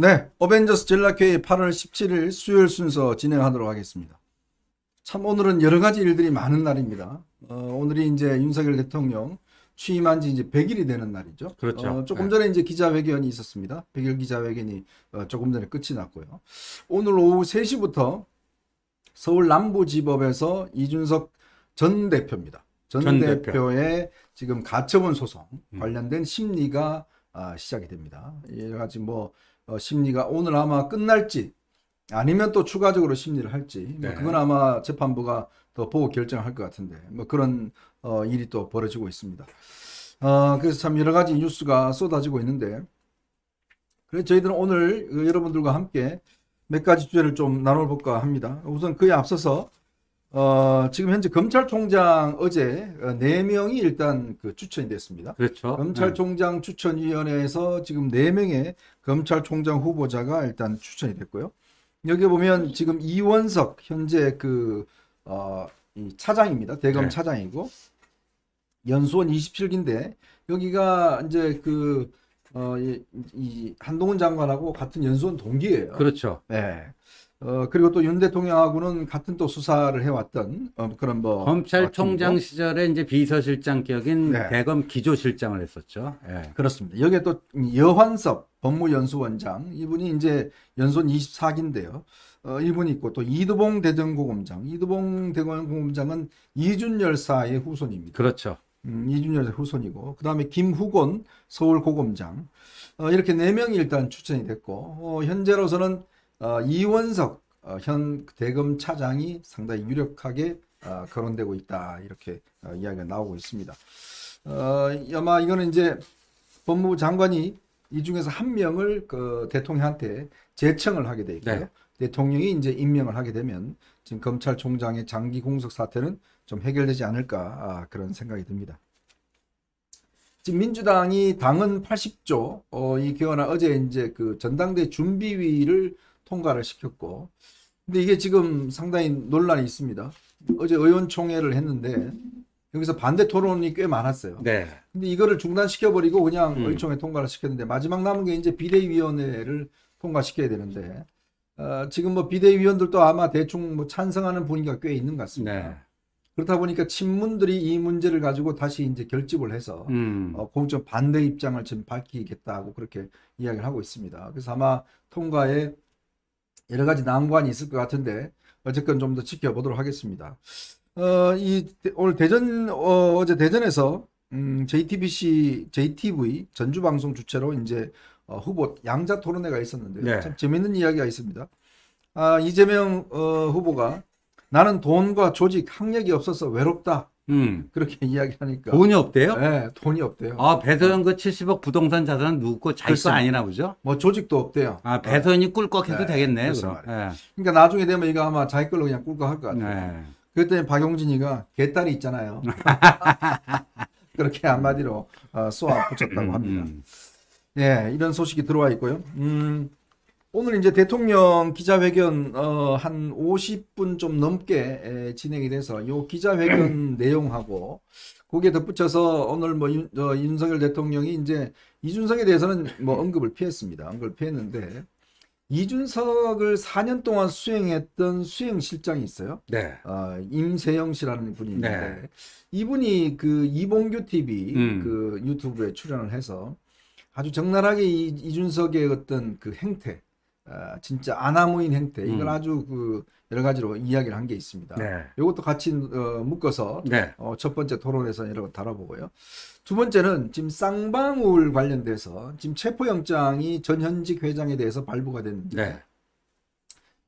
네, 어벤져스 전락회의 8월 17일 수요일 순서 진행하도록 하겠습니다. 참 오늘은 여러 가지 일들이 많은 날입니다. 어, 오늘이 이제 윤석열 대통령 취임한 지 이제 100일이 되는 날이죠. 그렇죠. 어, 조금 네. 전에 네. 이제 기자회견이 있었습니다. 100일 기자회견이 어, 조금 전에 끝이 났고요. 오늘 오후 3시부터 서울 남부지법에서 이준석 전 대표입니다. 전, 전 대표의 대표. 지금 가처분 소송 음. 관련된 심리가 음. 시작이 됩니다. 여러 가지 뭐 어, 심리가 오늘 아마 끝날지 아니면 또 추가적으로 심리를 할지 뭐 네. 뭐 그건 아마 재판부가 더 보고 결정할 것 같은데 뭐 그런 어, 일이 또 벌어지고 있습니다. 어, 그래서 참 여러 가지 뉴스가 쏟아지고 있는데 그래서 저희들은 오늘 그 여러분들과 함께 몇 가지 주제를 좀 나눠볼까 합니다. 우선 그에 앞서서 어, 지금 현재 검찰총장 어제 어, 네 명이 일단 그 추천이 됐습니다. 그렇죠. 검찰총장 네. 추천위원회에서 지금 네 명의 검찰총장 후보자가 일단 추천이 됐고요. 여기 보면 지금 이원석 현재 그 어, 차장입니다. 대검 네. 차장이고 연수원 27기인데 여기가 이제 그 어, 이, 이 한동훈 장관하고 같은 연수원 동기예요. 그렇죠. 네. 어, 그리고 또 윤 대통령하고는 같은 또 수사를 해왔던 어, 그런 뭐 검찰총장 어, 시절에 이제 비서실장 격인 네. 대검 기조실장을 했었죠. 네. 그렇습니다. 여기에 또 여환섭 법무연수원장 이분이 이제 연손 24기인데요. 어, 이분이 있고 또 이두봉 대전고검장 이두봉 대전고검장은 이준열사의 후손입니다. 그렇죠. 음, 이준열의 후손이고 그 다음에 김후곤 서울고검장 어, 이렇게 네 명이 일단 추천이 됐고 어, 현재로서는 어, 이원석 어, 현 대검 차장이 상당히 유력하게 어, 거론되고 있다 이렇게 이야기가 나오고 있습니다. 어, 아마 이거는 이제 법무부 장관이 이 중에서 한 명을 그 대통령한테 제청을 하게 돼 있고요. 네. 대통령이 이제 임명을 하게 되면 지금 검찰총장의 장기 공석 사태는 좀 해결되지 않을까 아, 그런 생각이 듭니다. 지금 민주당이 당은 80조 어, 이 개헌안 어제 이제 그 전당대 준비위를 통과를 시켰고 근데 이게 지금 상당히 논란이 있습니다. 어제 의원총회를 했는데 여기서 반대 토론이 꽤 많았어요. 네. 근데 이거를 중단시켜 버리고 그냥 음. 의총회 통과를 시켰는데 마지막 남은 게 이제 비대위원회를 통과시켜야 되는데 어, 지금 뭐 비대위원들도 아마 대충 뭐 찬성하는 분위기가 꽤 있는 것 같습니다. 네. 그렇다 보니까 친문들이 이 문제를 가지고 다시 이제 결집을 해서 음. 어, 공적 반대 입장을 지금 밝히겠다고 그렇게 이야기를 하고 있습니다. 그래서 아마 통과에 여러 가지 난관이 있을 것 같은데 어쨌건 좀 더 지켜보도록 하겠습니다. 어, 이 오늘 대전 어, 제 대전에서 음, JTBC JTV 전주 방송 주최로 이제 어, 후보 양자 토론회가 있었는데 네. 참 재밌는 이야기가 있습니다. 아, 이재명 어, 후보가 나는 돈과 조직, 학력이 없어서 외롭다. 음. 그렇게 이야기하니까 돈이 없대요? 네, 돈이 없대요. 아배소그 70억 부동산 자산 누구 자기거 아니나 보죠? 뭐 조직도 없대요. 아배소이 네. 꿀꺽해도 네, 되겠네. 그 네. 그러니까 나중에 되면 이거 아마 자기 걸로 그냥 꿀꺽할 것 같아요. 네. 그랬더니 박용진이가 개딸이 있잖아요. 그렇게 한마디로 어, 쏘아 붙였다고 음, 합니다. 음. 예, 음. 이런 소식이 들어와 있고요. 음, 오늘 이제 대통령 기자회견 어, 한 50분 좀 넘게 에, 진행이 돼서 이 기자회견 내용하고 거기에 덧붙여서 오늘 뭐 윤, 어, 윤석열 대통령이 이제 이준석에 대해서는 뭐 언급을 피했습니다. 언급을 피했는데 이준석을 4년 동안 수행했던 수행 실장이 있어요. 네. 어, 임세영 씨라는 분이 있는데 네. 이분이 그 이봉규 TV 음. 그 유튜브에 출연을 해서 아주 적나라하게 이, 이준석의 어떤 그 행태 아, 진짜 아나무인 행태 이걸 음. 아주 그 여러 가지로 이야기를 한 게 있습니다. 네. 이것도 같이 어, 묶어서 네. 어, 첫 번째 토론에서 여러 번 다뤄보고요. 두 번째는 지금 쌍방울 관련돼서 지금 체포영장이 전현직 회장에 대해서 발부가 됐는데 네.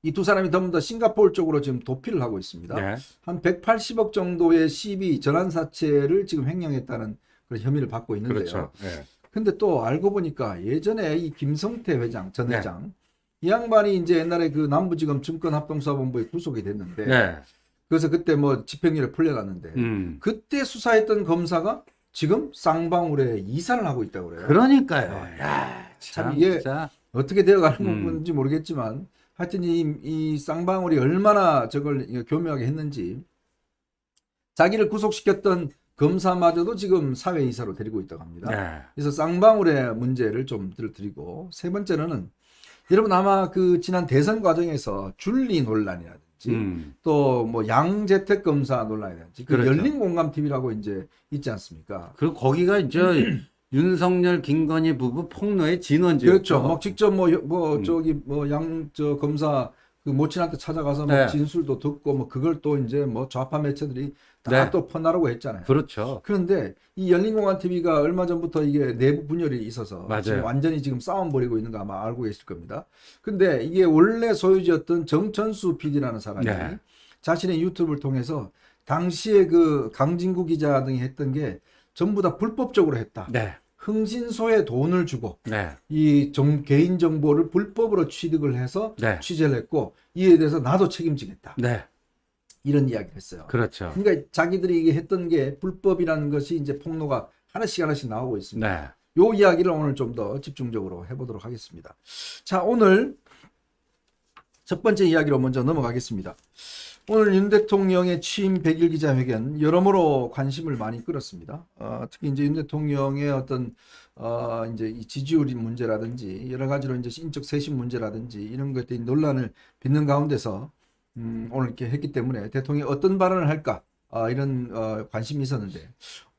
이 두 사람이 전부 다 싱가포르 쪽으로 지금 도피를 하고 있습니다. 네. 한 180억 정도의 시비 전환 사채를 지금 횡령했다는 그런 혐의를 받고 있는데요. 그렇죠. 네. 근데 또 알고 보니까 예전에 이 김성태 회장 전 네. 회장 이 양반이 이제 옛날에 그 남부지검 증권합동사본부에 구속이 됐는데 네. 그래서 그때 뭐 집행유예 를 풀려갔는데 음. 그때 수사했던 검사가 지금 쌍방울에 이사를 하고 있다고 그래요. 그러니까요. 네. 야, 참, 참 이게 진짜. 어떻게 되어가는 음. 건지 모르겠지만 하여튼 이, 이 쌍방울이 얼마나 저걸 교묘하게 했는지 자기를 구속시켰던 검사마저도 지금 사회이사로 데리고 있다고 합니다. 네. 그래서 쌍방울의 문제를 좀 들드리고 세 번째로는 여러분 아마 그 지난 대선 과정에서 줄리 논란이라든지 음. 또뭐 양재택 검사 논란이라든지 그 그렇죠. 열린 공감 TV라고 이제 있지 않습니까? 그리고 거기가 이제 윤석열 김건희 부부 폭로의 진원지였죠. 그렇죠. 막 뭐 직접 뭐뭐 뭐 음. 저기 뭐 양 저 검사 그 모친한테 찾아가서 뭐 네. 진술도 듣고 뭐 그걸 또 이제 뭐 좌파 매체들이 다또 네. 퍼나라고 했잖아요. 그렇죠. 그런데 이 열린공원 TV가 얼마 전부터 이게 내부 분열이 있어서 지금 완전히 지금 싸움 벌이고 있는 거 아마 알고 계실 겁니다. 근데 이게 원래 소유지였던 정천수 PD라는 사람이 네. 자신의 유튜브를 통해서 당시에 그 강진구 기자 등이 했던 게 전부 다 불법적으로 했다. 네. 흥신소에 돈을 주고 네. 이 정, 개인 정보를 불법으로 취득을 해서 네. 취재를 했고 이에 대해서 나도 책임지겠다. 네. 이런 이야기를 했어요. 그렇죠. 그러니까 자기들이 이게 했던 게 불법이라는 것이 이제 폭로가 하나씩 하나씩 나오고 있습니다. 네. 요 이야기를 오늘 좀 더 집중적으로 해보도록 하겠습니다. 자 오늘 첫 번째 이야기로 먼저 넘어가겠습니다. 오늘 윤 대통령의 취임 100일 기자회견 여러모로 관심을 많이 끌었습니다. 어, 특히 이제 윤 대통령의 어떤 어, 이제 지지율 문제라든지 여러 가지로 이제 인적 세신 문제라든지 이런 것들이 논란을 빚는 가운데서 음, 오늘 이렇게 했기 때문에 대통령이 어떤 발언을 할까 어, 이런 어, 관심이 있었는데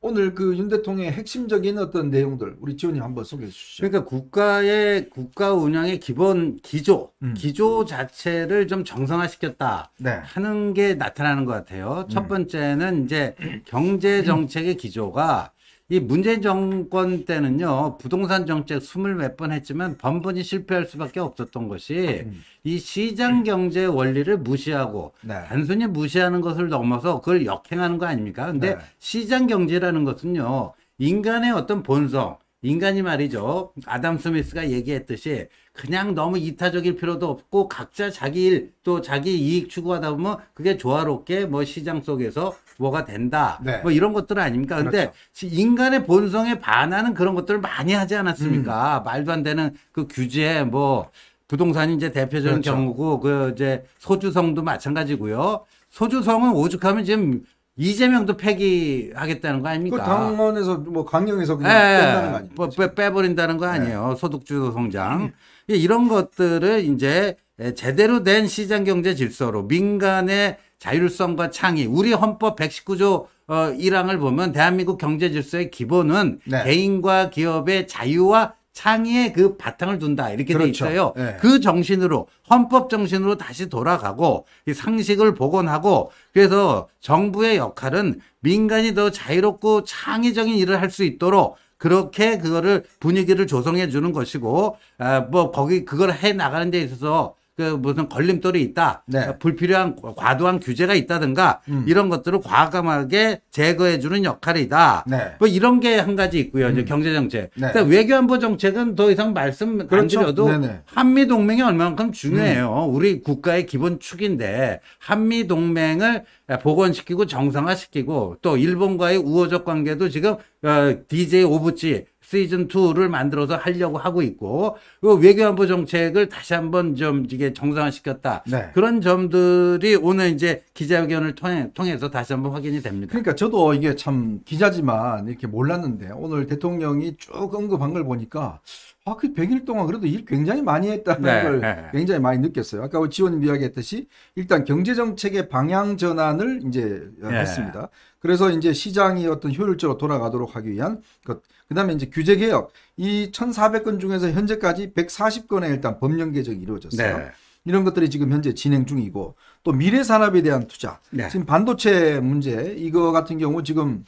오늘 그 윤대통의 핵심적인 어떤 내용들 우리 지원님 한번 소개해 주시죠. 그러니까 국가의 국가 운영의 기본 기조 음. 기조 자체를 좀 정상화시켰다 네. 하는 게 나타나는 것 같아요. 음. 첫 번째는 이제 경제 정책의 기조가 이 문재인 정권 때는요 부동산 정책 스물 몇 번 했지만 번번이 실패할 수밖에 없었던 것이 음. 이 시장 경제 원리를 무시하고 네. 단순히 무시하는 것을 넘어서 그걸 역행하는 거 아닙니까? 근데 네. 시장 경제라는 것은요 인간의 어떤 본성 인간이 말이죠. 아담 스미스가 얘기했듯이 그냥 너무 이타적일 필요도 없고 각자 자기 일 또 자기 이익 추구하다 보면 그게 조화롭게 뭐 시장 속에서 뭐가 된다. 네. 뭐 이런 것들 아닙니까? 근데 그렇죠. 인간의 본성에 반하는 그런 것들을 많이 하지 않았습니까? 음. 말도 안 되는 그 규제 뭐 부동산이 이제 대표적인 그렇죠. 경우고 그 이제 소주성도 마찬가지고요. 소주성은 오죽하면 지금 이재명도 폐기하겠다는 거 아닙니까? 그 당원에서 뭐 강령에서 그냥 예, 예, 뺀다는 거 아니에요? 뭐 빼, 버린다는거 아니에요? 예. 소득주도 성장 예. 예. 이런 것들을 이제 예, 제대로 된 시장 경제 질서로 민간의 자율성과 창의 우리 헌법 119조 1항을 어, 보면 대한민국 경제 질서의 기본은 네. 개인과 기업의 자유와 창의의 그 바탕을 둔다 이렇게 그렇죠. 돼 있어요. 네. 그 정신으로 헌법 정신으로 다시 돌아가고 이 상식을 복원하고 그래서 정부의 역할은 민간이 더 자유롭고 창의적인 일을 할 수 있도록 그렇게 그거를 분위기를 조성해 주는 것이고 아, 뭐 거기 그걸 해 나가는 데 있어서 그 무슨 걸림돌이 있다, 네. 그러니까 불필요한 과도한 규제가 있다든가 음. 이런 것들을 과감하게 제거해주는 역할이다. 네. 뭐 이런 게 한 가지 있고요. 음. 이제 경제 정책. 네. 그러니까 외교안보 정책은 더 이상 말씀 그렇죠? 안 드려도 한미 동맹이 얼만큼 중요해요. 음. 우리 국가의 기본 축인데 한미 동맹을 복원시키고 정상화시키고 또 일본과의 우호적 관계도 지금 어, DJ 오부치 시즌 2를 만들어서 하려고 하고 있고 그 외교안보 정책을 다시 한번 좀 이게 정상화시켰다. 네. 그런 점들이 오늘 이제 기자회견을 통해, 통해서 다시 한번 확인이 됩니다. 그러니까 저도 이게 참 기자지만 이렇게 몰랐는데 오늘 대통령이 쭉 언급한 걸 보니까 아, 그 100일 동안 그래도 일 굉장히 많이 했다는 네. 걸 네. 굉장히 많이 느꼈어요. 아까 지원 이야기했듯이 일단 경제정책의 방향 전환을 이제 네. 했습니다. 그래서 이제 시장이 어떤 효율적으로 돌아가도록 하기 위한 것. 그 다음에 이제 규제 개혁. 이 1,400건 중에서 현재까지 140건의 일단 법령 개정이 이루어졌어요. 네. 이런 것들이 지금 현재 진행 중이고 또 미래 산업에 대한 투자. 네. 지금 반도체 문제 이거 같은 경우 지금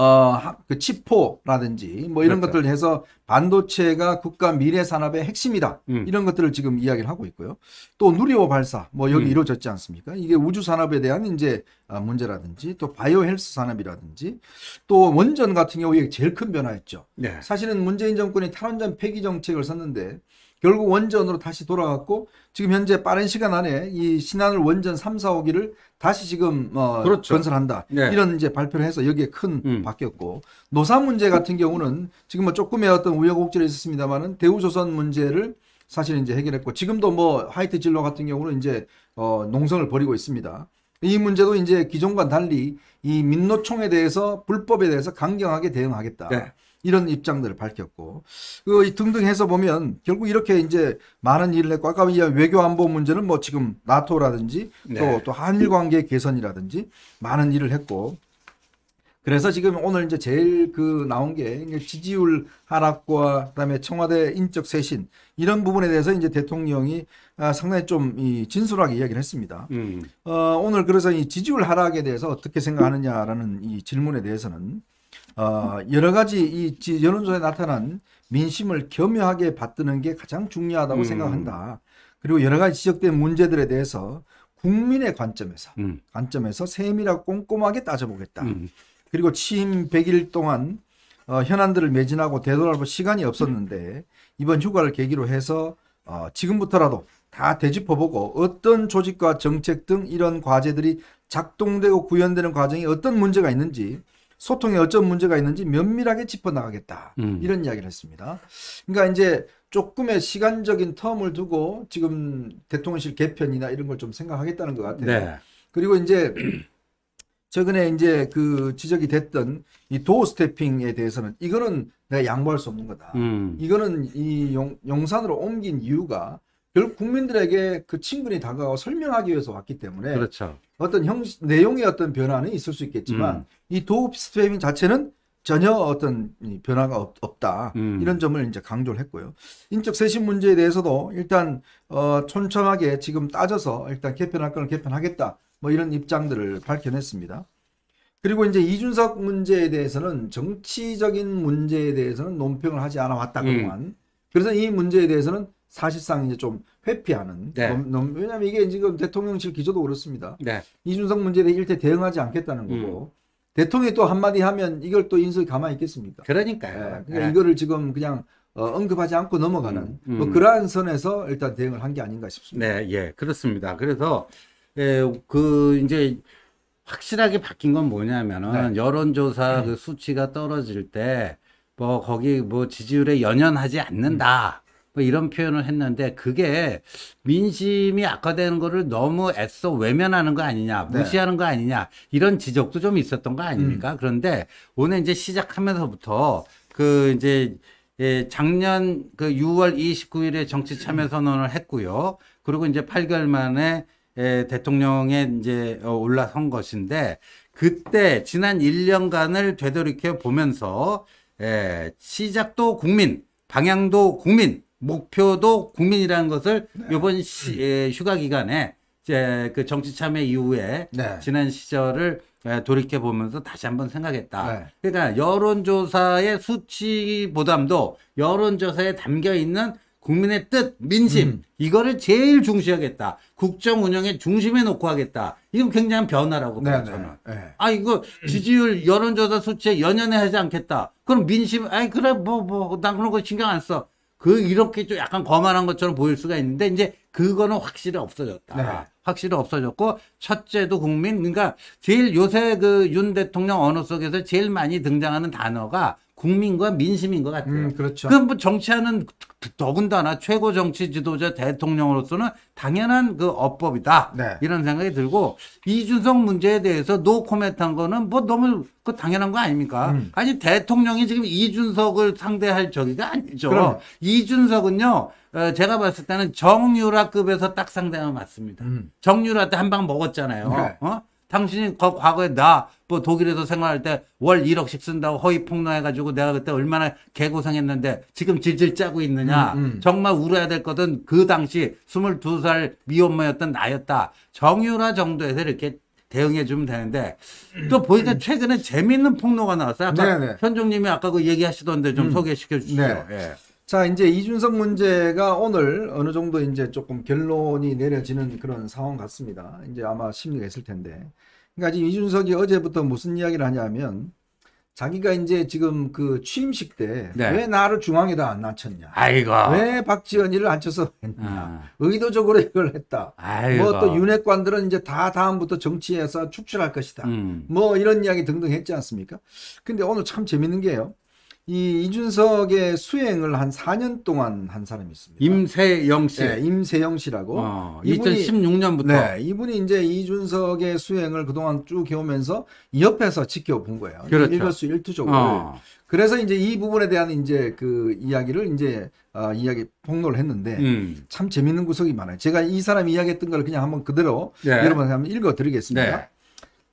어그 치포라든지 뭐 이런 그렇죠. 것들 해서 반도체가 국가 미래 산업의 핵심이다 음. 이런 것들을 지금 이야기를 하고 있고요. 또 누리호 발사 뭐 여기 음. 이루어졌지 않습니까? 이게 우주 산업에 대한 이제 아, 문제라든지 또 바이오 헬스 산업이라든지 또 원전 같은 경우에 제일 큰 변화였죠. 네. 사실은 문재인 정권이 탈원전 폐기 정책을 썼는데 결국 원전으로 다시 돌아갔고 지금 현재 빠른 시간 안에 이 신한을 원전 3, 4호기를 다시 지금 어 그렇죠. 건설한다 네. 이런 이제 발표를 해서 여기에 큰 음. 바뀌었고 노사 문제 같은 경우는 지금 뭐 조금의 어떤 우여곡절이 있었습니다만은 대우조선 문제를 사실 이제 해결했고 지금도 뭐 하이트 진로 같은 경우는 이제 어 농성을 벌이고 있습니다. 이 문제도 이제 기존과 달리 이 민노총에 대해서 불법에 대해서 강경하게 대응하겠다. 네. 이런 입장들을 밝혔고 그 등등 해서 보면 결국 이렇게 이제 많은 일을 했고 아까 이 외교 안보 문제는 뭐 지금 나토라든지 또또 네. 또 한일 관계 개선이라든지 많은 일을 했고 그래서 지금 오늘 이제 제일 그 나온 게 지지율 하락과 그다음에 청와대 인적 쇄신 이런 부분에 대해서 이제 대통령이 아, 상당히 좀이 진솔하게 이야기를 했습니다. 음. 어, 오늘 그래서 이 지지율 하락에 대해서 어떻게 생각하느냐라는 이 질문에 대해서는 어, 여러 가지 이 여론조사에 나타난 민심을 겸허하게 받드는 게 가장 중요하다고 음. 생각한다. 그리고 여러 가지 지적된 문제들에 대해서 국민의 관점에서 음. 관점에서 세밀하고 꼼꼼하게 따져보겠다. 음. 그리고 취임 100일 동안 어, 현안들을 매진하고 되돌아볼 시간이 없었는데 이번 휴가를 계기로 해서 어, 지금부터라도 다 되짚어보고 어떤 조직과 정책 등 이런 과제들이 작동되고 구현되는 과정에 어떤 문제가 있는지 소통에 어쩐 문제가 있는지 면밀하게 짚어나가겠다. 음. 이런 이야기를 했습니다. 그러니까 이제 조금의 시간적인 텀을 두고 지금 대통령실 개편이나 이런 걸 좀 생각하겠다는 것 같아요. 네. 그리고 이제 최근에 이제 그 지적이 됐던 이 도어 스태핑에 대해서는 이거는 내가 양보할 수 없는 거다. 음. 이거는 이 용, 용산으로 옮긴 이유가 결국 국민들에게 그 친근히 다가와 설명하기 위해서 왔기 때문에 그렇죠. 어떤 형 내용의 어떤 변화는 있을 수 있겠지만 음. 이 도읍 스트레 자체는 전혀 어떤 변화가 없, 다 음. 이런 점을 이제 강조를 했고요. 인적 세신 문제에 대해서도 일단 어, 촘촘하게 지금 따져서 일단 개편할 건 개편하겠다 뭐 이런 입장들을 밝혀냈습니다. 그리고 이제 이준석 문제에 대해서는 정치적인 문제에 대해서는 논평을 하지 않아 왔다 음. 그동안 음. 그래서 이 문제에 대해서는 사실상 이제 좀 회피하는 네. 넘, 넘, 왜냐하면 이게 지금 대통령실 기조도 그렇습니다. 네. 이준석 문제를 일대 대응하지 않겠다는 음. 거고 음. 대통령이 또 한마디 하면 이걸 또 인수이 가만히 있겠습니까? 그러니까요. 네. 그러니까 네. 이거를 지금 그냥 어, 언급하지 않고 넘어가는 음, 음. 뭐 그러한 선에서 일단 대응을 한 게 아닌가 싶습니다. 네, 예, 그렇습니다. 그래서 예, 그 이제 확실하게 바뀐 건 뭐냐면은 네. 여론조사 네. 그 수치가 떨어질 때 뭐 거기 뭐 지지율에 연연하지 않는다. 뭐 이런 표현을 했는데 그게 민심이 악화되는 거를 너무 애써 외면하는 거 아니냐, 네. 무시하는 거 아니냐 이런 지적도 좀 있었던 거 아닙니까? 음. 그런데 오늘 이제 시작하면서부터 그 이제 예, 작년 그 6월 29일에 정치 참여 선언을 했고요. 그리고 이제 8개월 만에 예, 대통령에 이제 어, 올라선 것인데 그때 지난 1년간을 되돌이켜 보면서 예, 시작도 국민, 방향도 국민, 목표도 국민이라는 것을 네. 이번 시, 예, 휴가 기간에 이제 그 정치 참여 이후에 네. 지난 시절을 돌이켜 보면서 다시 한번 생각했다. 네. 그러니까 여론조사의 수치 보담도 여론조사에 담겨 있는 국민의 뜻, 민심 음. 이거를 제일 중시하겠다. 국정 운영의 중심에 놓고 하겠다. 이건 굉장한 변화라고 봐요 네, 네. 저는. 네. 아 이거 지지율 여론조사 수치에 연연해 하지 않겠다. 그럼 민심, 아이 그래 뭐뭐난 그런 거 신경 안 써. 그 이렇게 좀 약간 거만한 것처럼 보일 수가 있는데 이제 그거는 확실히 없어졌다. 네. 확실히 없어졌고 첫째도 국민 그러니까 제일 요새 그 윤 대통령 언어 속에서 제일 많이 등장하는 단어가 국민과 민심인 것 같아요. 음, 그렇죠. 그럼 뭐 정치하는 더군다나 최고 정치 지도자 대통령으로서는 당연한 그 업법이다. 네. 이런 생각이 들고 이준석 문제에 대해서 노코멘트한 거는 뭐 너무 그 당연한 거 아닙니까? 음. 아니 대통령이 지금 이준석을 상대할 저기가 아니죠. 그럼. 이준석은요. 어, 제가 봤을 때는 정유라급에서 딱 상대하면 맞습니다. 음. 정유라 때 한 방 먹었잖아요. 네. 어? 당신이 과거에 나뭐 독일에서 생활할 때 월 1억씩 쓴다고 허위 폭로해가지고 내가 그때 얼마나 개고생했는데 지금 질질 짜고 있느냐. 음, 음. 정말 울어야 될 것은 그 당시 22살 미혼모였던 나였다. 정유라 정도에서 이렇게 대응해 주면 되는데 또 음, 보니까 음. 최근에 재미있는 폭로가 나왔어요. 아까 네네. 네. 현종님이 아까 그 얘기하시던데 좀 음. 소개시켜 주시죠. 네. 예. 자, 이제 이준석 문제가 오늘 어느 정도 이제 조금 결론이 내려지는 그런 상황 같습니다. 이제 아마 심리가 있을 텐데. 그러니까 지금 이준석이 어제부터 무슨 이야기를 하냐면 자기가 이제 지금 그 취임식 때왜 네. 나를 중앙에다 안 앉혔냐. 아이고. 왜 박지원이를 앉혀서 했냐. 음. 의도적으로 이걸 했다. 아이고. 뭐또 윤핵관들은 이제 다 다음부터 정치에서 축출할 것이다. 음. 뭐 이런 이야기 등등 했지 않습니까? 근데 오늘 참 재밌는 게요. 이 이준석의 수행을 한 4년 동안 한 사람이 있습니다. 임세영 씨. 네, 임세영 씨라고. 어, 이분이, 2016년부터. 네, 이분이 이제 이준석의 수행을 그동안 쭉 해오면서 옆에서 지켜본 거예요. 그렇죠. 일거수 일투족을. 어. 그래서 이제 이 부분에 대한 이제 그 이야기를 이제 어, 이야기 폭로를 했는데 음. 참 재밌는 구석이 많아요. 제가 이 사람 이야기했던 걸 그냥 한번 그대로 네. 여러분한테 한번 읽어드리겠습니다. 네.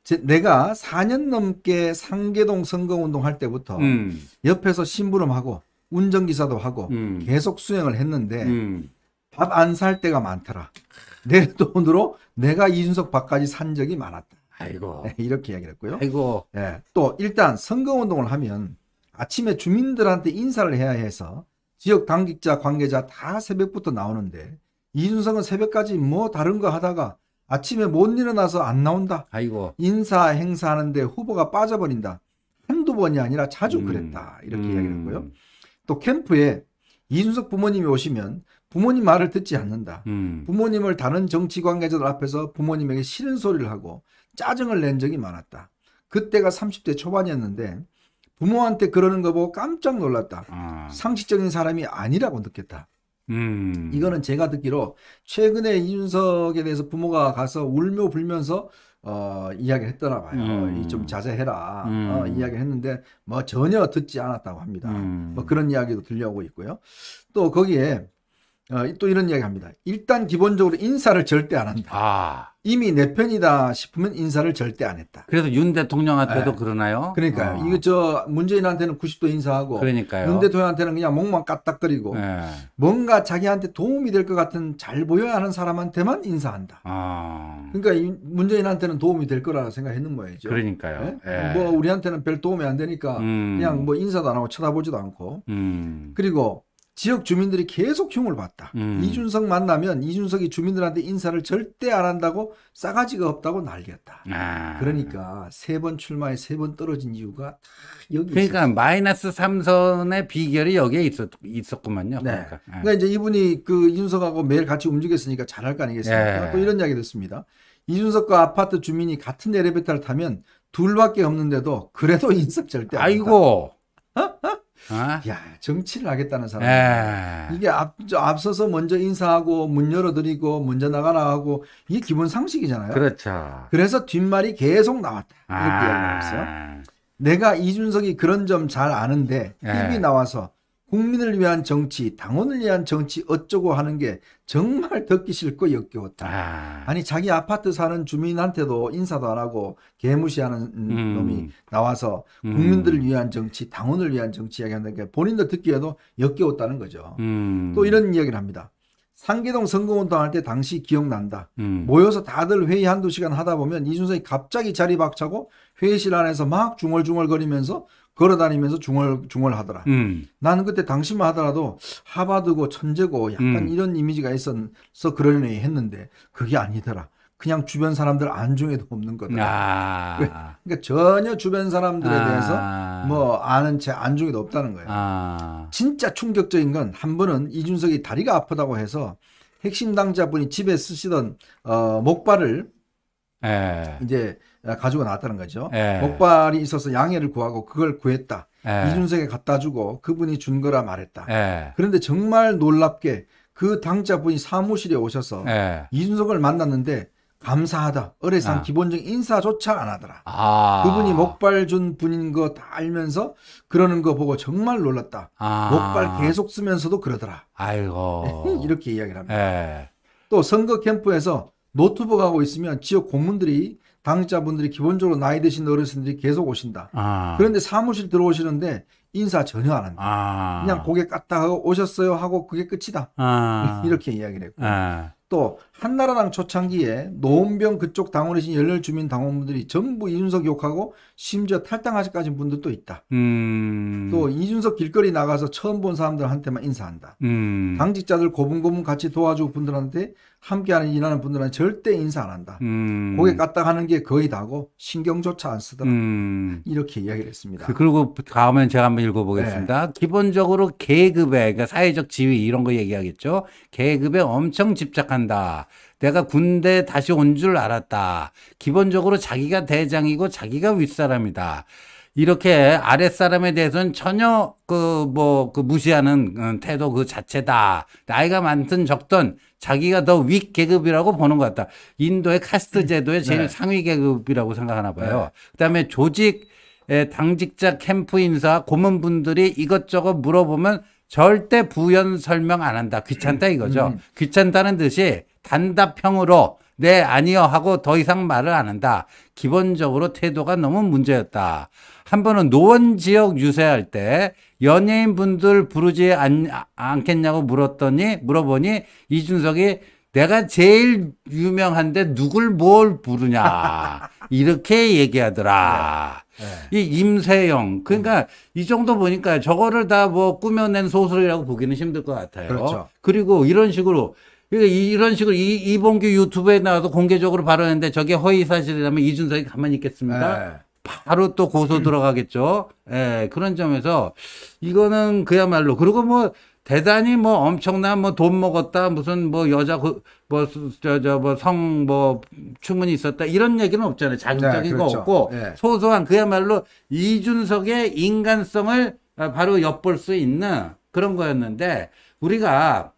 제, 내가 4년 넘게 상계동 선거운동 할 때부터 음. 옆에서 심부름하고 운전기사도 하고 음. 계속 수행을 했는데 음. 밥안 살 때가 많더라. 내 돈으로 내가 이준석 밥까지 산 적이 많았다. 아이고. 네, 이렇게 이야기를 했고요. 아이고. 네, 또 일단 선거운동을 하면 아침에 주민들한테 인사를 해야 해서 지역 당직자 관계자 다 새벽부터 나오는데 이준석은 새벽까지 뭐 다른 거 하다가 아침에 못 일어나서 안 나온다. 아이고. 인사 행사하는데 후보가 빠져버린다. 한두 번이 아니라 자주 음. 그랬다. 이렇게 음. 이야기를 했고요. 또 캠프에 이준석 부모님이 오시면 부모님 말을 듣지 않는다. 음. 부모님을 다른 정치 관계자들 앞에서 부모님에게 싫은 소리를 하고 짜증을 낸 적이 많았다. 그때가 30대 초반이었는데 부모한테 그러는 거 보고 깜짝 놀랐다. 아. 상식적인 사람이 아니라고 느꼈다. 음. 이거는 제가 듣기로 최근에 이준석에 대해서 부모가 가서 울며 불면서 어, 이야기를 했더라 봐요. 음. 좀 자제해라. 어, 음. 어, 이야기를 했는데 뭐 전혀 듣지 않았다고 합니다. 음. 뭐 그런 이야기도 들려오고 있고요. 또 거기에 어, 또 이런 이야기 합니다. 일단 기본적으로 인사를 절대 안 한다. 아. 이미 내 편이다 싶으면 인사를 절대 안 했다. 그래서 윤 대통령한테도 네. 그러나요? 그러니까요. 어. 이거 저 문재인한테는 90도 인사하고 그러니까요. 윤 대통령한테는 그냥 목만 까딱거리고 네. 뭔가 자기한테 도움이 될 것 같은 잘 보여야 하는 사람한테만 인사한다. 아. 그러니까 문재인한테는 도움이 될 거라 생각했는 거예요. 그러니까요. 네? 뭐 우리한테는 별 도움이 안 되니까 음. 그냥 뭐 인사도 안 하고 쳐다보지도 않고 음. 그리고 지역 주민들이 계속 흉을 봤다. 음. 이준석 만나면 이준석이 주민들한테 인사를 절대 안 한다고 싸가지가 없다고 날렸다. 아. 그러니까 세 번 출마에 세 번 떨어진 이유가 여기 그러니까 마이너스 삼선의 비결이 여기에 있었, 있었구만요. 네. 그러니까. 네. 그러니까. 이제 이분이 그 이준석하고 매일 같이 움직였으니까 잘할 거 아니겠습니까? 네. 또 이런 이야기 듣습니다. 이준석과 아파트 주민이 같은 엘리베이터를 타면 둘밖에 없는데도 그래도 인석 절대 안 한다. 아이고. 어? 어? 어? 야 정치를 하겠다는 사람 예. 이게 앞, 앞서서 먼저 인사하고 문 열어드리고 먼저 나가라 하고 이게 기본 상식이잖아요. 그렇죠. 그래서 뒷말이 계속 나왔다 이렇게 아. 내가 이준석이 그런 점 잘 아는데 입이 예. 나와서 국민을 위한 정치, 당원을 위한 정치 어쩌고 하는 게 정말 듣기 싫고 역겨웠다. 아. 니 자기 아파트 사는 주민한테도 인사도 안 하고 개무시하는 음. 놈이 나와서 음. 국민들을 위한 정치, 당원을 위한 정치 이야기하는 게 본인도 듣기에도 역겨웠다는 거죠. 음. 또 이런 이야기를 합니다. 상계동 선거운동할 때 당시 기억난다. 음. 모여서 다들 회의 한두 시간 하다 보면 이준석이 갑자기 자리 박차고 회의실 안에서 막 중얼중얼거리면서 걸어다니면서 중얼 중얼하더라. 음. 나는 그때 당시만 하더라도 하바드고 천재고 약간 음. 이런 이미지가 있어서 그러려니 했는데 그게 아니더라. 그냥 주변 사람들 안중에도 없는 거다. 아. 그러니까 전혀 주변 사람들에 아. 대해서 뭐 아는 채 안중에도 없다는 거예요. 아. 진짜 충격적인 건 한 번은 이준석이 다리가 아프다고 해서 핵심 당자분이 집에 쓰시던 어, 목발을 에. 예. 이제 가지고 나왔다는 거죠. 예. 목발이 있어서 양해를 구하고 그걸 구했다. 예. 이준석에 갖다 주고 그분이 준 거라 말했다. 예. 그런데 정말 놀랍게 그 당자분이 사무실에 오셔서 예. 이준석을 만났는데 감사하다. 어뢰상 아. 기본적인 인사조차 안 하더라. 아. 그분이 목발 준 분인 거 다 알면서 그러는 거 보고 정말 놀랐다. 아. 목발 계속 쓰면서도 그러더라. 아이고. 이렇게 이야기를 합니다. 예. 또 선거 캠프에서 노트북 하고 있으면 지역 공문들이 당직자분들이 기본적으로 나이 드신 어르신들이 계속 오신다. 아. 그런데 사무실 들어오시는데 인사 전혀 안 한다. 아. 그냥 고개 까딱 하고 오셨어요 하고 그게 끝이다. 아. 이렇게 이야기를 했고 아. 또 한나라당 초창기에 노원병 그쪽 당원이신 열렬 주민 당원분들이 전부 이준석 욕하고 심지어 탈당하시까지 분들도 있다. 음... 또 이준석 길거리 나가서 처음 본 사람들한테만 인사한다. 음... 당직자들 고분고분 같이 도와주고 분들한테 함께하는 일하는 분들한테 절대 인사 안 한다. 음... 고개 까딱하는 게 거의 다고 신경조차 안 쓰더라. 음... 이렇게 이야기를 했습니다. 그, 그리고 다음엔 제가 한번 읽어보겠습니다. 네. 기본적으로 계급의 그러니까 사회적 지위 이런 거 얘기하겠죠. 계급에 엄청 집착한다. 내가 군대 다시 온 줄 알았다. 기본적으로 자기가 대장이고 자기가 윗사람이다. 이렇게 아랫사람에 대해서는 전혀 그, 뭐, 그 무시하는 어, 태도 그 자체다. 나이가 많든 적든 자기가 더 윗 계급이라고 보는 것 같다. 인도의 카스트 제도의 제일 네. 상위 계급이라고 생각하나 봐요. 네. 그 다음에 조직, 당직자 캠프 인사 고문분들이 이것저것 물어보면 절대 부연 설명 안 한다. 귀찮다 이거죠. 음. 귀찮다는 듯이 단답형으로 네, 아니요 하고 더 이상 말을 안 한다. 기본적으로 태도가 너무 문제였다. 한 번은 노원 지역 유세할 때 연예인분들 부르지 않, 않겠냐고 물었더니 물어보니 이준석이 내가 제일 유명한데 누굴 뭘 부르냐 이렇게 얘기하더라. 네. 네. 이 임세영 그러니까 음. 이 정도 보니까 저거를 다 뭐 꾸며낸 소설이라고 보기는 힘들 것 같아요. 그렇죠. 그리고 이런 식으로 그러니까 이런 식으로 이, 이봉규 유튜브에 나와서 공개적으로 발언했는데 저게 허위 사실이라면 이준석이 가만히 있겠습니까? 네. 바로 또 고소 들어가겠죠. 예, 그런 점에서 이거는 그야말로 그리고 뭐 대단히 뭐 엄청난 뭐 돈 먹었다 무슨 뭐 여자 그, 뭐저 저 뭐 성뭐 뭐 추문이 뭐 뭐 있었다 이런 얘기는 없잖아요. 자극적인 네, 그렇죠. 거 없고 네. 소소한 그야말로 이준석의 인간성을 바로 엿볼 수 있는 그런 거였는데 우리가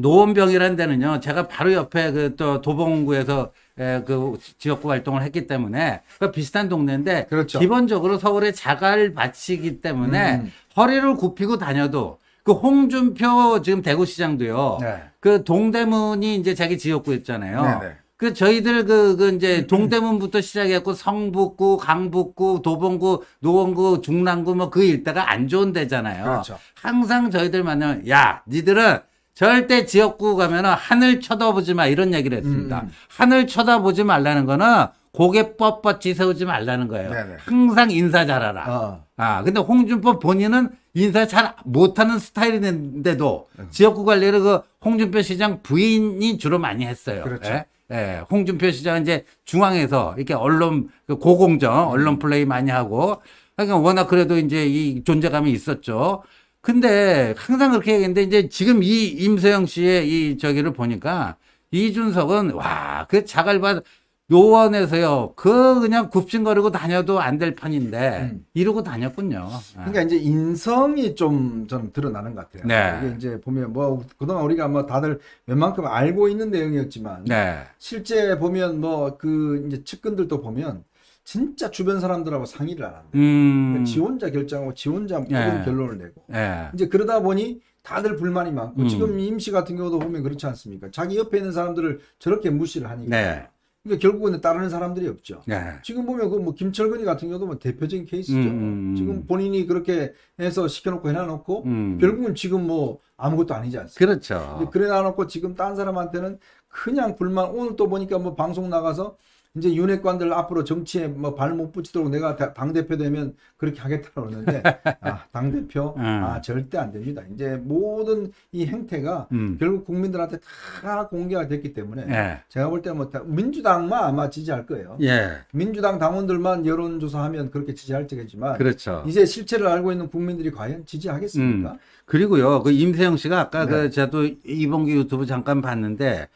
노원병이라는 데는요, 제가 바로 옆에 그 또 도봉구에서 에, 그 지역구 활동을 했기 때문에 그 비슷한 동네인데 그렇죠. 기본적으로 서울에 자갈 밭이기 때문에 음. 허리를 굽히고 다녀도 그 홍준표 지금 대구시장도요. 네. 그 동대문이 이제 자기 지역구였잖아요. 네네. 네. 그 저희들 그, 그 이제 음. 동대문부터 시작했고 성북구, 강북구, 도봉구, 노원구, 중랑구 뭐 그 일대가 안 좋은 데잖아요. 그렇죠. 항상 저희들 만나면 야, 니들은 절대 지역구 가면은 하늘 쳐다보지 마 이런 얘기를 했습니다. 음. 음. 하늘 쳐다보지 말라는 거는 고개 뻣뻣이 세우지 말라는 거예요. 네네. 항상 인사 잘하라. 어. 아 근데 홍준표 본인은 인사 잘 못하는 스타일인데도 음. 지역구 관리를 그 홍준표 시장 부인이 주로 많이 했어요. 그렇죠. 예? 예, 홍준표 시장은 이제 중앙에서 이렇게 언론 그 고공정 음. 언론 플레이 많이 하고 그러니까 워낙 그래도 이제 이 존재감이 있었죠. 근데 항상 그렇게 얘기했는데 이제 지금 이 임소영 씨의 이 저기를 보니까 이준석은 와 그 자갈밭 요원에서요그 그냥 굽신거리고 다녀도 안 될판인데 음. 이러고 다녔군요. 아. 그러니까 이제 인성이 좀 저는 드러나는 것 같아요. 네. 이게 이제 보면 뭐 그동안 우리가 뭐 다들 웬만큼 알고 있는 내용이었지만 네. 실제 보면 뭐 그 이제 측근들도 보면 진짜 주변 사람들하고 상의를 안 합니다. 음. 그러니까 지 혼자 결정하고 지 혼자 예. 모든 예. 결론을 내고 예. 이제 그러다 보니 다들 불만이 많고 음. 지금 임 씨 같은 경우도 보면 그렇지 않습니까? 자기 옆에 있는 사람들을 저렇게 무시를 하니까. 네. 그러니까 결국은 따르는 사람들이 없죠. 네. 지금 보면 그 뭐 김철근이 같은 경우도 뭐 대표적인 케이스죠. 음, 음. 지금 본인이 그렇게 해서 시켜놓고 해놔놓고 음. 결국은 지금 뭐 아무것도 아니지 않습니까? 그렇죠. 그래 놔놓고 지금 딴 사람한테는 그냥 불만 오늘 또 보니까 뭐 방송 나가서 이제 윤핵관들 앞으로 정치에 뭐 발 못 붙이도록 내가 당 대표 되면 그렇게 하겠다고 그러는데 아 당 대표 예. 아 절대 안 됩니다. 이제 모든 이 행태가 음. 결국 국민들한테 다 공개가 됐기 때문에 예. 제가 볼 때는 뭐 민주당만 아마 지지할 거예요. 예. 민주당 당원들만 여론조사하면 그렇게 지지할 테겠지만 그렇죠. 이제 실체를 알고 있는 국민들이 과연 지지하겠습니까? 음. 그리고요 그 임세영 씨가 아까 그 네. 그 저도 이봉기 유튜브 잠깐 봤는데.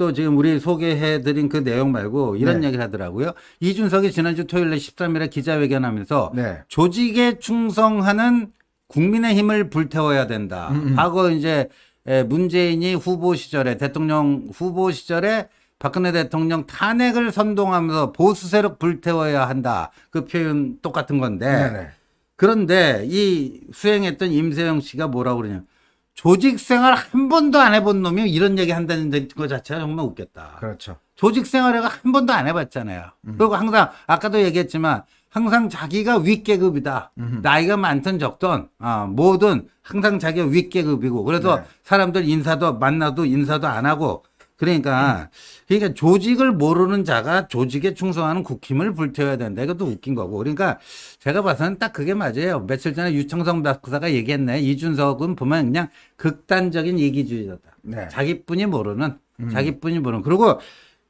또 지금 우리 소개해드린 그 내용 말고 이런 네. 얘기 를 하더라고요. 이준석이 지난주 토요일에 13일에 기자회견하면서 네. 조직에 충성하는 국민의 힘을 불태워야 된다. 음음. 음. 과거 이제 문재인이 후보 시절에 대통령 후보 시절에 박근혜 대통령 탄핵을 선동하면서 보수 세력 불태워야 한다. 그 표현 똑같은 건데. 네네. 그런데 이 수행했던 임세영 씨가 뭐라고 그러냐. 조직 생활 한 번도 안 해본 놈이 이런 얘기 한다는 거 자체가 정말 웃겼다. 그렇죠. 조직 생활을 한 번도 안 해봤잖아요. 음. 그리고 항상 아까도 얘기했지만 항상 자기가 윗계급이다. 음흠. 나이가 많든 적든 어, 뭐든 항상 자기가 윗계급이고 그래서 네. 사람들 인사도 만나도 인사도 안 하고 그러니까 음. 그러니까 조직을 모르는 자가 조직에 충성하는 국힘을 불태워야 된다. 이것도 웃긴 거고. 그러니까 제가 봐서는 딱 그게 맞아요. 며칠 전에 유청성 박사가 얘기했네. 이준석은 보면 그냥 극단적인 이기주의자다. 네. 자기뿐이 모르는 음. 자기뿐이 모르는. 그리고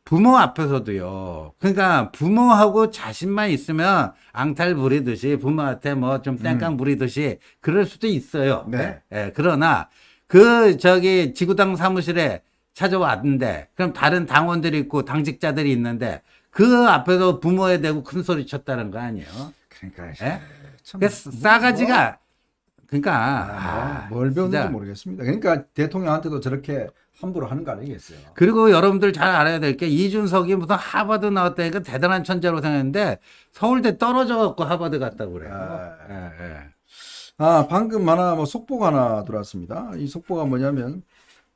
부모 앞에서도요. 그러니까 부모하고 자신만 있으면 앙탈 부리듯이 부모한테 뭐좀 음. 땡깡 부리듯이 그럴 수도 있어요. 네. 예, 그러나 그 저기 지구당 사무실에 찾아왔는데 그럼 다른 당원들이 있고 당직자들이 있는데 그 앞에서 부모에 대고 큰 소리 쳤다는 거 아니에요? 그러니까 예? 참, 그러니까 뭐 싸가지가 그러니까 아, 뭐 아, 뭘 배웠는지 진짜. 모르겠습니다. 그러니까 대통령한테도 저렇게 함부로 하는 거 아니겠어요. 그리고 여러분들 잘 알아야 될 게 이준석이 무슨 하버드 나왔다니까 대단한 천재로 생각했는데 서울대 떨어져갖고 하버드 갔다고 그래요. 아, 예, 예. 아 방금 하나 뭐 속보가 하나 들어왔습니다. 이 속보가 뭐냐면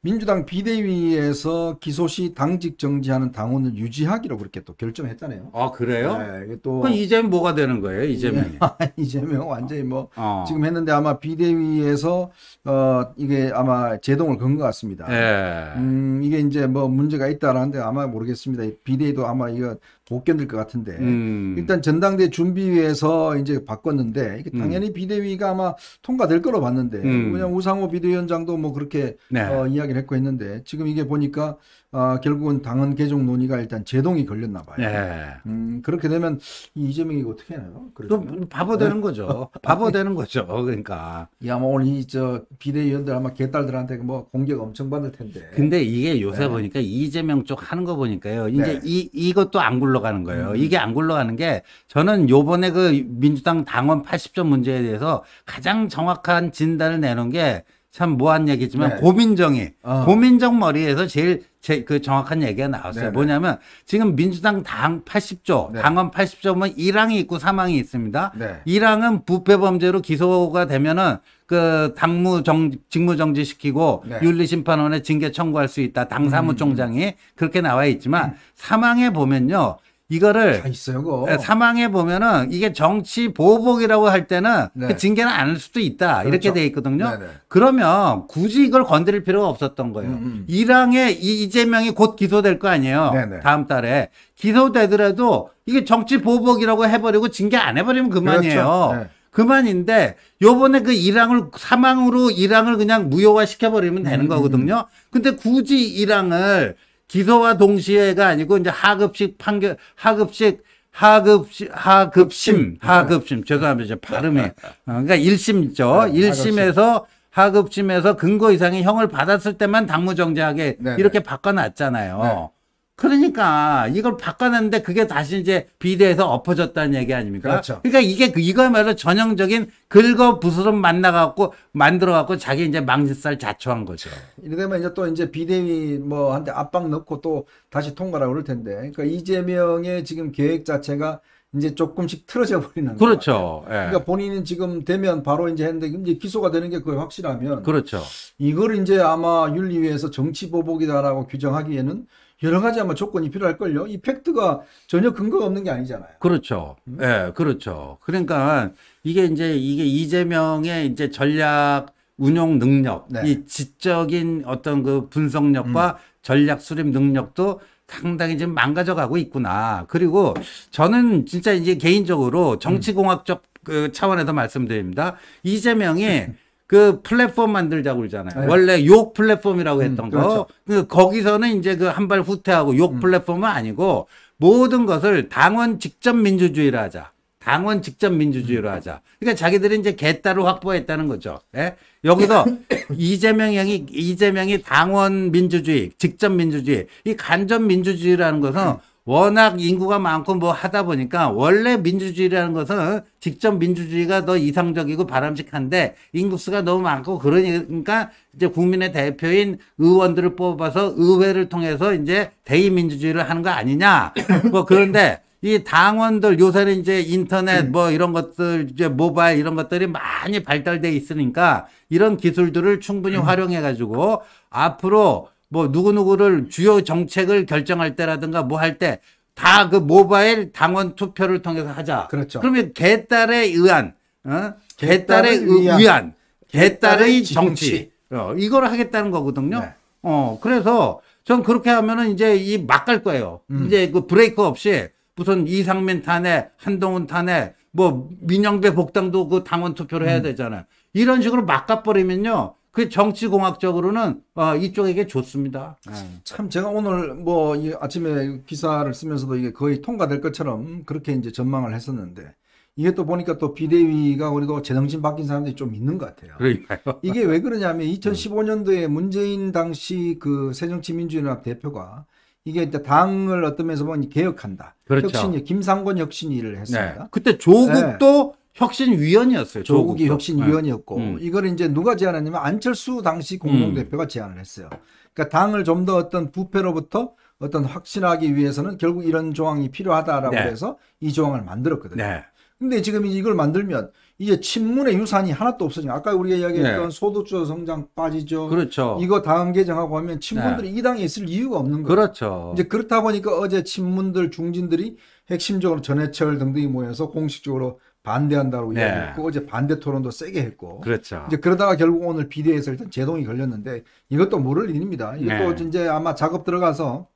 민주당 비대위에서 기소시 당직 정지하는 당원을 유지하기로 그렇게 또 결정했다네요. 아 그래요? 네, 또 그럼 이재명 뭐가 되는 거예요? 이재명 예. 아, 이재명 완전히 뭐 어. 지금 했는데 아마 비대위에서 어 이게 아마 제동을 건 것 같습니다. 예. 음 이게 이제 뭐 문제가 있다라는데 아마 모르겠습니다. 비대위도 아마 이거 못 견딜 것 같은데 음. 일단 전당대 준비위에서 이제 바꿨는데 이게 음. 당연히 비대위가 아마 통과될 거로 봤는데 음. 그냥 우상호 비대위원장도 뭐 그렇게 네. 어, 이야기를 했고 했는데 지금 이게 보니까 아, 결국은 당헌 개정 논의가 일단 제동이 걸렸나 봐요. 네. 음, 그렇게 되면 이재명이 어떻게 하요 그럼 바보 되는 네? 거죠. 바보 되는 거죠. 그러니까. 야, 뭐 오늘 이저 비대위원들 아마 개딸들한테 뭐 공격 엄청 받을 텐데. 근데 이게 요새 네. 보니까 이재명 쪽 하는 거 보니까요. 네. 이제 네. 이 이것도 안 굴러가는 거예요. 음. 이게 안 굴러가는 게 저는 요번에 그 민주당 당원 80점 문제에 대해서 가장 정확한 진단을 내놓은 게참 모한 얘기지만 네. 고민정이 어. 고민정 머리에서 제일 제, 그 정확한 얘기가 나왔어요. 네네. 네. 뭐냐면 지금 민주당 당 80조 네. 당원 80조면 1항이 있고 3항이 있습니다. 네. 1항은 부패 범죄로 기소가 되면은 그 당무 정 직무 정지시키고 네. 윤리심판원에 징계 청구할 수 있다. 당 사무총장이 음. 음, 음. 그렇게 나와 있지만 음. 3항에 보면요. 이거를 있어요, 그거. 예, 사망해 보면은 이게 정치 보복이라고 할 때는 그 네. 징계는 않을 수도 있다 그렇죠. 이렇게 돼 있거든요. 네네. 네. 그러면 굳이 이걸 건드릴 필요가 없었던 거예요. 음, 음. 이랑에 이재명이 곧 기소될 거 아니에요. 네네. 네. 다음 달에 기소되더라도 이게 정치 보복이라고 해버리고 징계 안 해버리면 그만이에요. 그렇죠. 네. 그만인데 요번에 그이랑을 사망으로 이랑을 그냥 무효화 시켜버리면 되는 음, 음, 음, 거거든요. 근데 굳이 이랑을 기소와 동시에가 아니고 이제 하급식 판결 하급식 하급시, 하급심, 하급심. 죄송합니다. 발음이. 네. 어, 그러니까 1심 있죠. 1심에서 하급심에서 근거 이상의 형을 받았을 때만 당무정지하게 네, 네. 이렇게 바꿔놨잖아요. 그러니까 이걸 바꿔놨는데 그게 다시 이제 비대에서 엎어졌다는 얘기 아닙니까? 그렇죠. 그러니까 이게 그 이거야말로 전형적인 긁어 부스럼 만나갖고 만들어갖고 자기 이제 망신살 자초한 거죠. 이러면 이제 또 이제 비대위 뭐한테 압박 넣고 또 다시 통과라 그럴 텐데. 그러니까 이재명의 지금 계획 자체가 이제 조금씩 틀어져 버리는 그렇죠. 예. 그러니까 본인은 지금 되면 바로 이제 했는데 이제 기소가 되는 게 거의 확실하면 그렇죠. 이걸 이제 아마 윤리위에서 정치 보복이다라고 규정하기에는 여러 가지 아마 조건이 필요할걸요. 이 팩트가 전혀 근거가 없는 게 아니잖아요. 그렇죠. 음? 예, 음? 네, 그렇죠. 그러니까 이게 이제 이게 이재명의 이제 전략 운용 능력, 네. 이 지적인 어떤 그 분석력과 음. 전략 수립 능력도 상당히 지금 망가져 가고 있구나. 그리고 저는 진짜 이제 개인적으로 정치공학적 음. 그 차원에서 말씀드립니다. 이재명이 그 플랫폼 만들자고 그러잖아요. 네. 원래 욕 플랫폼이라고 음, 했던 음, 거. 그렇죠. 그 거기서는 이제 그 한발 후퇴하고 욕 음. 플랫폼은 아니고 모든 것을 당원 직접 민주주의로 하자. 당원 직접 민주주의로 음. 하자. 그러니까 자기들이 이제 개따로 확보했다는 거죠. 예? 여기서 이재명 형이 이재명이 당원 민주주의, 직접 민주주의, 이 간접 민주주의라는 것은 음. 워낙 인구가 많고 뭐 하다 보니까 원래 민주주의라는 것은 직접 민주주의가 더 이상적이고 바람직한데 인구수가 너무 많고 그러니까 이제 국민의 대표인 의원들을 뽑아서 의회를 통해서 이제 대의민주주의를 하는 거 아니냐. 뭐 그런데 이 당원들 요새는 이제 인터넷 뭐 이런 것들 이제 모바일 이런 것들이 많이 발달돼 있으니까 이런 기술들을 충분히 음. 활용해 가지고 앞으로 뭐 누구누구를 주요 정책을 결정할 때라든가 뭐 할 때 다 그 모바일 당원 투표를 통해서 하자. 그렇죠. 그러면 개딸에 의한 어? 개딸에 의한, 의한 개딸의 정치. 정치. 어, 이걸 하겠다는 거거든요. 네. 어, 그래서 전 그렇게 하면은 이제 이막갈 거예요. 음. 이제 그 브레이크 없이 무슨 이상민 탄에 한동훈 탄에뭐 민영배 복당도 그 당원 투표를 해야 음. 되잖아요. 음. 이런 식으로 막아버리면요 그 정치공학적으로는 어, 이쪽에게 좋습니다. 네. 참 제가 오늘 뭐 아침에 기사를 쓰면서도 이게 거의 통과될 것처럼 그렇게 이제 전망을 했었는데 이게 또 보니까 또 비대위가 우리도 제정신 바뀐 사람들이 좀 있는 것 같아요. 그러니까요. 이게 왜 그러냐면 2015년도에 문재인 당시 그 새정치민주연합 대표가 이게 이제 당을 어떤 면에서 보면 개혁한다. 그렇죠. 혁신이 김상곤 혁신이를 했습니다. 네. 그때 조국도 네. 혁신위원이었어요. 조국이 혁신위원이었고 네. 음. 이걸 이제 누가 제안했냐면 안철수 당시 공동대표가 음. 제안을 했어요. 그러니까 당을 좀 더 어떤 부패로부터 어떤 확신하기 위해서는 결국 이런 조항이 필요하다라고 네. 해서 이 조항을 만들었거든요. 네. 근데 지금 이걸 만들면 이제 친문의 유산이 하나도 없어지고 아까 우리가 이야기했던 네. 소득주 도 성장 빠지죠. 그렇죠. 이거 다음 개정하고 하면 친문들이 네. 이 당에 있을 이유가 없는 거예요. 그렇죠. 이제 그렇다 보니까 어제 친문들 중진들이 핵심적으로 전해철 등등이 모여서 공식적으로 반대한다고 네. 이야기했고 어제 반대 토론도 세게 했고 그렇죠. 이제 그러다가 결국 오늘 비대에서 일단 제동이 걸렸는데 이것도 모를 일입니다. 이것도 네. 이제 아마 작업 들어가서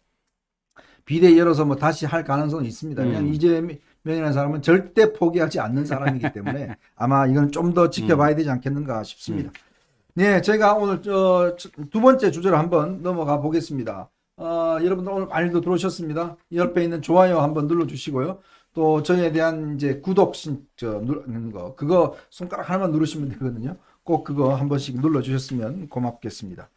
비대 열어서 뭐 다시 할 가능성은 있습니다. 음. 그냥 이재명이라는 사람은 절대 포기하지 않는 사람이기 때문에 아마 이건 좀 더 지켜봐야 음. 되지 않겠는가 싶습니다. 음. 네, 제가 오늘 저두 번째 주제로 한번 넘어가 보겠습니다. 어, 여러분들 오늘 많이도 들어오셨습니다. 옆에 있는 좋아요 한번 눌러주시고요. 또 저에 대한 이제 구독 신저 누르는 거 그거 손가락 하나만 누르시면 되거든요. 꼭 그거 한 번씩 눌러 주셨으면 고맙겠습니다.